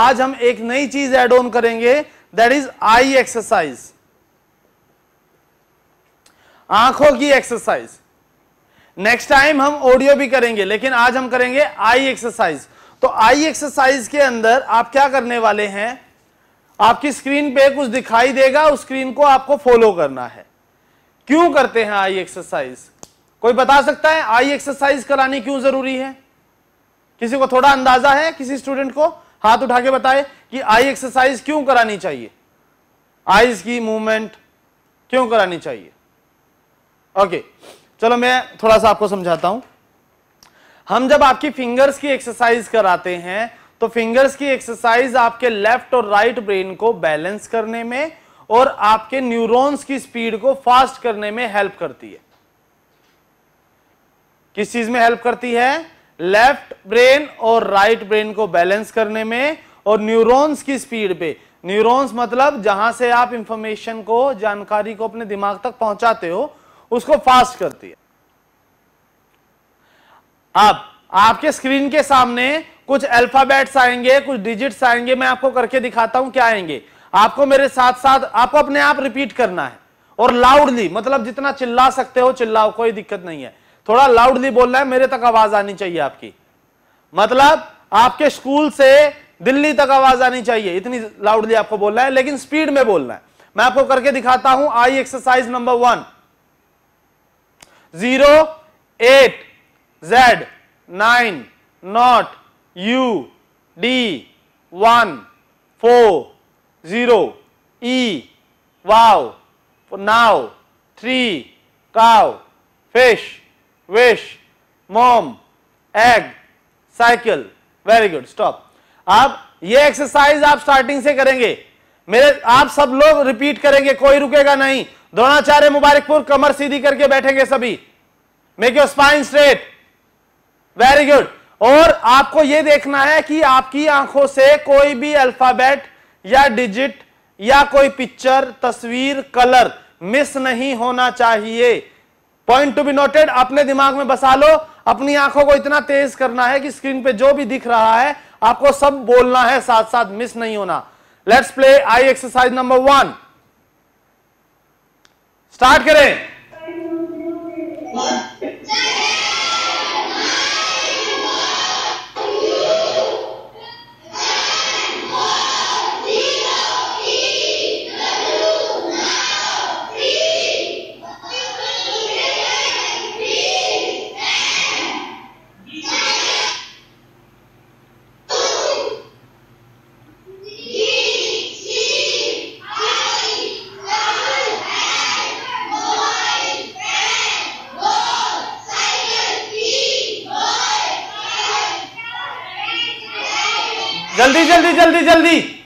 आज हम एक नई चीज एड ऑन करेंगे दैट इज आई एक्सरसाइज आंखों की एक्सरसाइज नेक्स्ट टाइम हम ऑडियो भी करेंगे लेकिन आज हम करेंगे आई एक्सरसाइज तो आई एक्सरसाइज के अंदर आप क्या करने वाले हैं आपकी स्क्रीन पे कुछ दिखाई देगा उस स्क्रीन को आपको फॉलो करना है क्यों करते हैं आई एक्सरसाइज कोई बता सकता है आई एक्सरसाइज करानी क्यों जरूरी है किसी को थोड़ा अंदाजा है किसी स्टूडेंट को हाथ उठा के बताए कि आई एक्सरसाइज क्यों करानी चाहिए आईज की मूवमेंट क्यों करानी चाहिए ओके चलो मैं थोड़ा सा आपको समझाता हूं हम जब आपकी फिंगर्स की एक्सरसाइज कराते हैं तो फिंगर्स की एक्सरसाइज आपके लेफ्ट और राइट ब्रेन को बैलेंस करने में और आपके न्यूरॉन्स की स्पीड को फास्ट करने में हेल्प करती है किस चीज में हेल्प करती है लेफ्ट ब्रेन और राइट ब्रेन को बैलेंस करने में और न्यूरॉन्स की स्पीड पे न्यूरॉन्स मतलब जहां से आप इंफॉर्मेशन को जानकारी को अपने दिमाग तक पहुंचाते हो उसको फास्ट करती है अब आपके स्क्रीन के सामने कुछ अल्फाबेट्स आएंगे कुछ डिजिट्स आएंगे मैं आपको करके दिखाता हूं क्या आएंगे आपको मेरे साथ साथ आपको अपने आप रिपीट करना है और लाउडली मतलब जितना चिल्ला सकते हो चिल्लाओ कोई दिक्कत नहीं है थोड़ा लाउडली बोलना है मेरे तक आवाज आनी चाहिए आपकी मतलब आपके स्कूल से दिल्ली तक आवाज आनी चाहिए इतनी लाउडली आपको बोलना है लेकिन स्पीड में बोलना है मैं आपको करके दिखाता हूं eye exercise number one zero eight Z nine not U D one four zero E wow now three cow fish wish, mom, egg, cycle. Very good stop आप ये एक्सरसाइज आप स्टार्टिंग से करेंगे मेरे आप सब लोग रिपीट करेंगे कोई रुकेगा नहीं द्रोणाचार्य मुबारकपुर कमर सीधी करके बैठेंगे सभी make your spine straight very good और आपको यह देखना है कि आपकी आंखों से कोई भी अल्फाबेट या डिजिट या कोई पिक्चर तस्वीर कलर मिस नहीं होना चाहिए पॉइंट टू बी नोटेड अपने दिमाग में बसा लो अपनी आंखों को इतना तेज करना है कि स्क्रीन पे जो भी दिख रहा है आपको सब बोलना है साथ साथ मिस नहीं होना let's play eye exercise number one start करें जल्दी जल्दी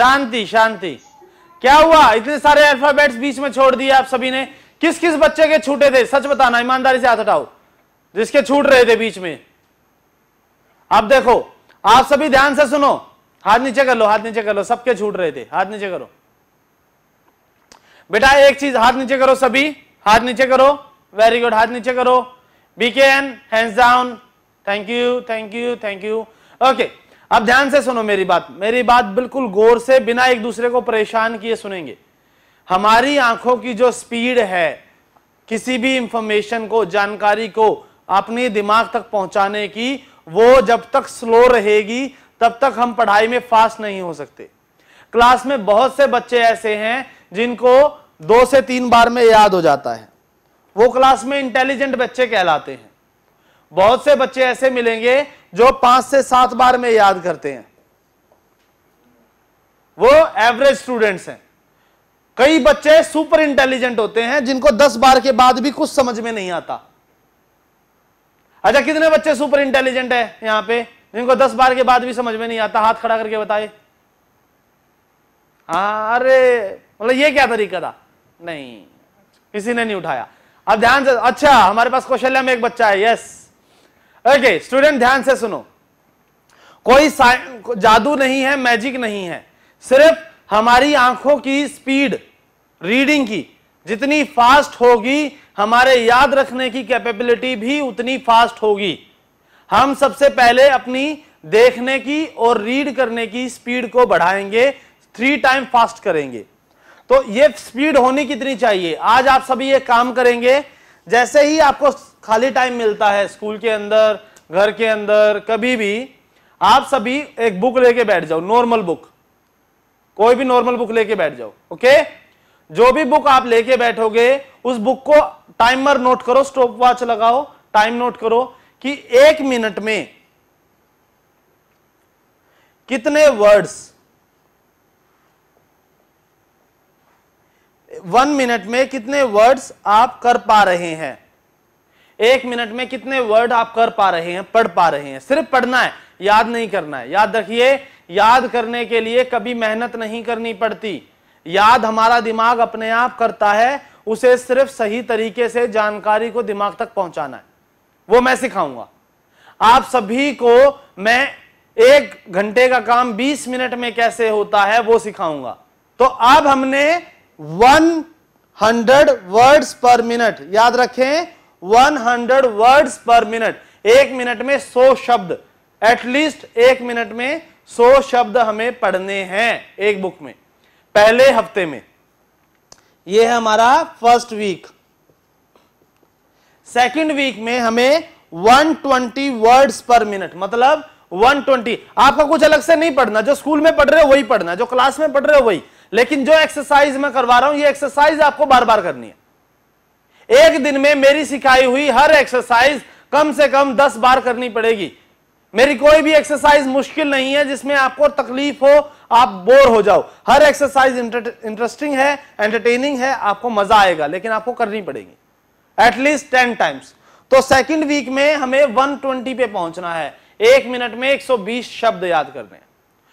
शांति शांति क्या हुआ इतने सारे अल्फाबेट्स बीच में छोड़ दिए आप सभी ने किस किस बच्चे के छूटे थे सच बताना ईमानदारी से हाथ हटाओ जिसके छूट रहे थे बीच में अब देखो आप सभी ध्यान से सुनो हाथ नीचे कर लो हाथ नीचे कर लो सबके छूट रहे थे हाथ नीचे करो बेटा एक चीज हाथ नीचे करो सभी हाथ नीचे करो वेरी गुड हाथ नीचे करो and hands down thank you thank you thank you okay अब ध्यान से सुनो मेरी बात मेरी बात बिल्कुल गौर से बिना एक दूसरे को परेशान किए सुनेंगे हमारी आंखों की जो स्पीड है किसी भी इंफॉर्मेशन को जानकारी को अपने दिमाग तक पहुंचाने की वो जब तक स्लो रहेगी तब तक हम पढ़ाई में फास्ट नहीं हो सकते क्लास में बहुत से बच्चे ऐसे हैं जिनको दो से तीन बार में याद हो जाता है वो क्लास में इंटेलिजेंट बच्चे कहलाते हैं बहुत से बच्चे ऐसे मिलेंगे जो पांच से सात बार में याद करते हैं वो एवरेज स्टूडेंट्स हैं कई बच्चे सुपर इंटेलिजेंट होते हैं जिनको दस बार के बाद भी कुछ समझ में नहीं आता अच्छा कितने बच्चे सुपर इंटेलिजेंट है यहां पे जिनको दस बार के बाद भी समझ में नहीं आता हाथ खड़ा करके बताए अरे मतलब ये क्या तरीका था नहीं किसी ने नहीं उठाया अब ध्यान से अच्छा हमारे पास कौशल्या में एक बच्चा है यस ओके स्टूडेंट ध्यान से सुनो कोई जादू नहीं है मैजिक नहीं है सिर्फ हमारी आंखों की स्पीड रीडिंग की जितनी फास्ट होगी हमारे याद रखने की कैपेबिलिटी भी उतनी फास्ट होगी हम सबसे पहले अपनी देखने की और रीड करने की स्पीड को बढ़ाएंगे थ्री टाइम फास्ट करेंगे तो ये स्पीड होनी कितनी चाहिए आज आप सभी ये काम करेंगे जैसे ही आपको खाली टाइम मिलता है स्कूल के अंदर घर के अंदर कभी भी आप सभी एक बुक लेके बैठ जाओ नॉर्मल बुक कोई भी नॉर्मल बुक लेके बैठ जाओ ओके जो भी बुक आप लेके बैठोगे उस बुक को टाइमर नोट करो स्टॉप वॉच लगाओ टाइम नोट करो कि एक मिनट में कितने वर्ड्स वन मिनट में कितने वर्ड्स आप कर पा रहे हैं एक मिनट में कितने वर्ड आप कर पा रहे हैं पढ़ पा रहे हैं सिर्फ पढ़ना है याद नहीं करना है याद रखिए याद करने के लिए कभी मेहनत नहीं करनी पड़ती याद हमारा दिमाग अपने आप करता है उसे सिर्फ सही तरीके से जानकारी को दिमाग तक पहुंचाना है वो मैं सिखाऊंगा आप सभी को मैं एक घंटे का काम 20 मिनट में कैसे होता है वो सिखाऊंगा तो अब हमने one hundred words per minute याद रखें one hundred words per minute एक मिनट में सो शब्द एटलीस्ट एक मिनट में सो शब्द हमें पढ़ने हैं एक बुक में पहले हफ्ते में यह है हमारा फर्स्ट वीक सेकंड वीक में हमें one twenty words per minute मतलब वन ट्वेंटी आपका कुछ अलग से नहीं पढ़ना जो स्कूल में पढ़ रहे हो वही पढ़ना जो क्लास में पढ़ रहे हो वही लेकिन जो एक्सरसाइज मैं करवा रहा हूं ये एक्सरसाइज आपको बार बार करनी है एक दिन में मेरी सिखाई हुई हर एक्सरसाइज कम से कम दस बार करनी पड़ेगी मेरी कोई भी एक्सरसाइज मुश्किल नहीं है जिसमें आपको तकलीफ हो आप बोर हो जाओ हर एक्सरसाइज इंटरेस्टिंग है एंटरटेनिंग है आपको मजा आएगा लेकिन आपको करनी पड़ेगी एटलीस्ट टेन टाइम्स तो सेकंड वीक में हमें 120 पे पहुंचना है एक मिनट में 120 शब्द याद करने हैं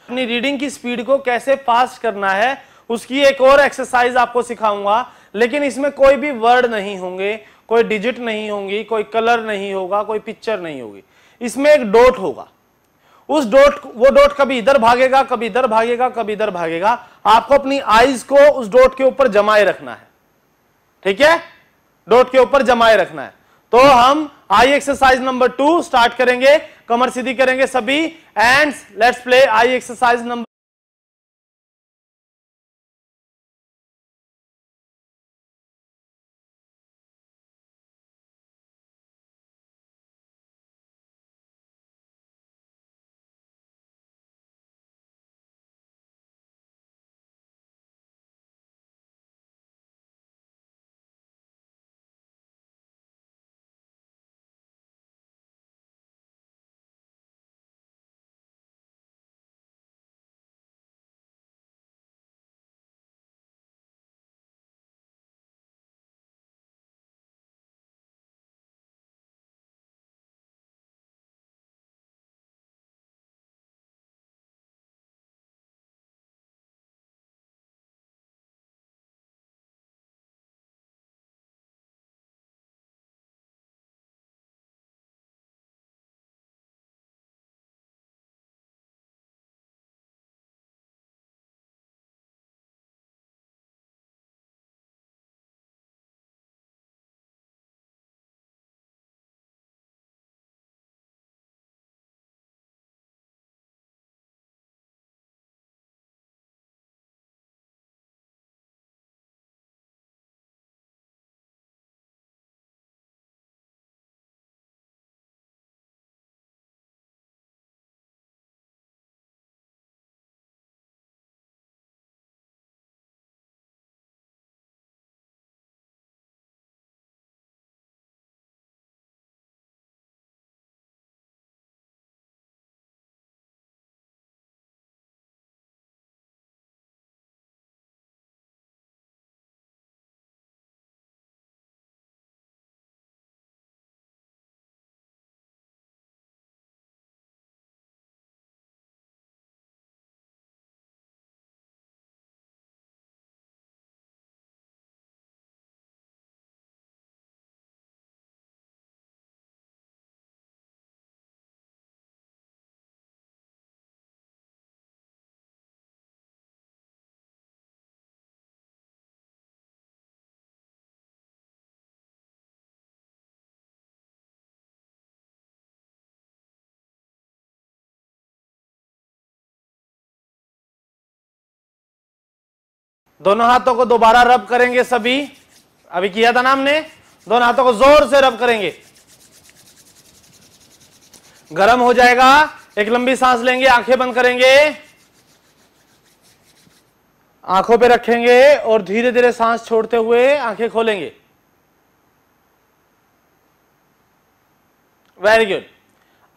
अपनी रीडिंग की स्पीड को कैसे फास्ट करना है उसकी एक और एक्सरसाइज आपको सिखाऊंगा लेकिन इसमें कोई भी वर्ड नहीं होंगे कोई डिजिट नहीं होंगी कोई कलर नहीं होगा कोई पिक्चर नहीं होगी इसमें एक डोट होगा उस डोट वो डोट कभी इधर भागेगा कभी इधर भागेगा कभी इधर भागेगा आपको अपनी आईज को उस डोट के ऊपर जमाए रखना है ठीक है डोट के ऊपर जमाए रखना है तो हम eye exercise number two start करेंगे कमर सीधी करेंगे सभी and let's play eye exercise number दोनों हाथों को दोबारा रब करेंगे सभी अभी किया था नाम ने दोनों हाथों को जोर से रब करेंगे गर्म हो जाएगा एक लंबी सांस लेंगे आंखें बंद करेंगे आंखों पे रखेंगे और धीरे धीरे सांस छोड़ते हुए आंखें खोलेंगे वेरी गुड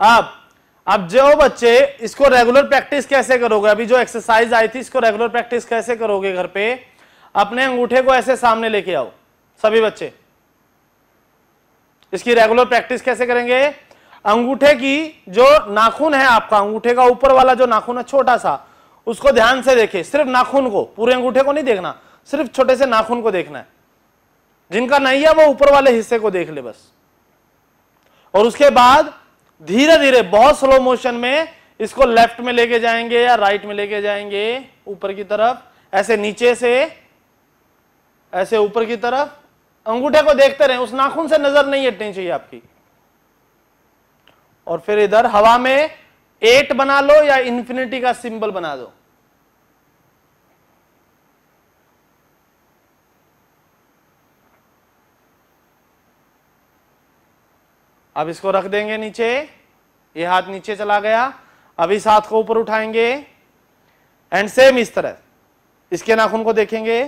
अब अब जो बच्चे इसको रेगुलर प्रैक्टिस कैसे करोगे अभी जो एक्सरसाइज आई थी इसको रेगुलर प्रैक्टिस कैसे करोगे घर पे अपने अंगूठे को ऐसे सामने लेके आओ सभी बच्चे इसकी रेगुलर प्रैक्टिस कैसे करेंगे अंगूठे की जो नाखून है आपका अंगूठे का ऊपर वाला जो नाखून है छोटा सा उसको ध्यान से देखे सिर्फ नाखून को पूरे अंगूठे को नहीं देखना सिर्फ छोटे से नाखून को देखना है जिनका नहीं है वो ऊपर वाले हिस्से को देख ले बस और उसके बाद धीरे धीरे बहुत स्लो मोशन में इसको लेफ्ट में लेके जाएंगे या राइट में लेके जाएंगे ऊपर की तरफ ऐसे नीचे से ऐसे ऊपर की तरफ अंगूठे को देखते रहे उस नाखून से नजर नहीं हटनी चाहिए आपकी और फिर इधर हवा में एट बना लो या इंफिनिटी का सिंबल बना दो अब इसको रख देंगे नीचे ये हाथ नीचे चला गया अब इस हाथ को ऊपर उठाएंगे एंड सेम इस तरह इसके नाखून को देखेंगे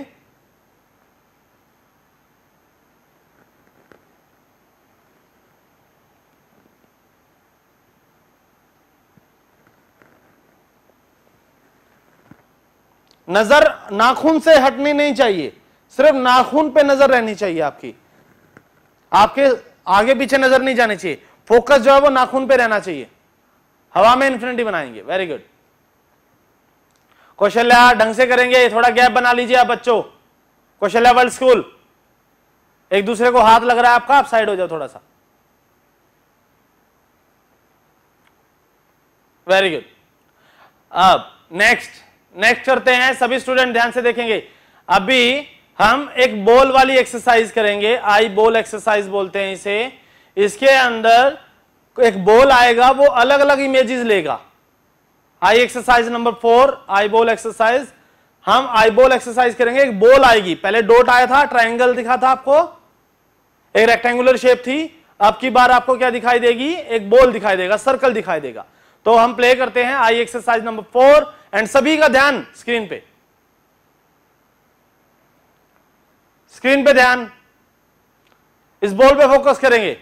नजर नाखून से हटनी नहीं चाहिए सिर्फ नाखून पे नजर रहनी चाहिए आपकी आपके आगे पीछे नजर नहीं जानी चाहिए फोकस जो है वो नाखून पे रहना चाहिए हवा में इन्फिनिटी बनाएंगे वेरी गुड कौशल्या ढंग से करेंगे थोड़ा गैप बना लीजिए आप बच्चों कौशल्या वर्ल्ड स्कूल एक दूसरे को हाथ लग रहा है आपका आप साइड हो जाओ थोड़ा सा वेरी गुड अब नेक्स्ट नेक्स्ट करते हैं सभी स्टूडेंट ध्यान से देखेंगे अभी हम एक बॉल वाली एक्सरसाइज करेंगे आई बॉल एक्सरसाइज बोलते हैं इसे इसके अंदर एक बॉल आएगा वो अलग अलग इमेजेस लेगा eye exercise number four eyeball exercise हम आई बॉल एक्सरसाइज करेंगे एक बॉल आएगी पहले डोट आया था ट्राइंगल दिखा था आपको एक रेक्टेंगुलर शेप थी अब की बार आपको क्या दिखाई देगी एक बॉल दिखाई देगा सर्कल दिखाई देगा तो हम प्ले करते हैं eye exercise number four and सभी का ध्यान स्क्रीन पे स्क्रीन पे ध्यान इस बॉल पे फोकस करेंगे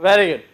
Very good.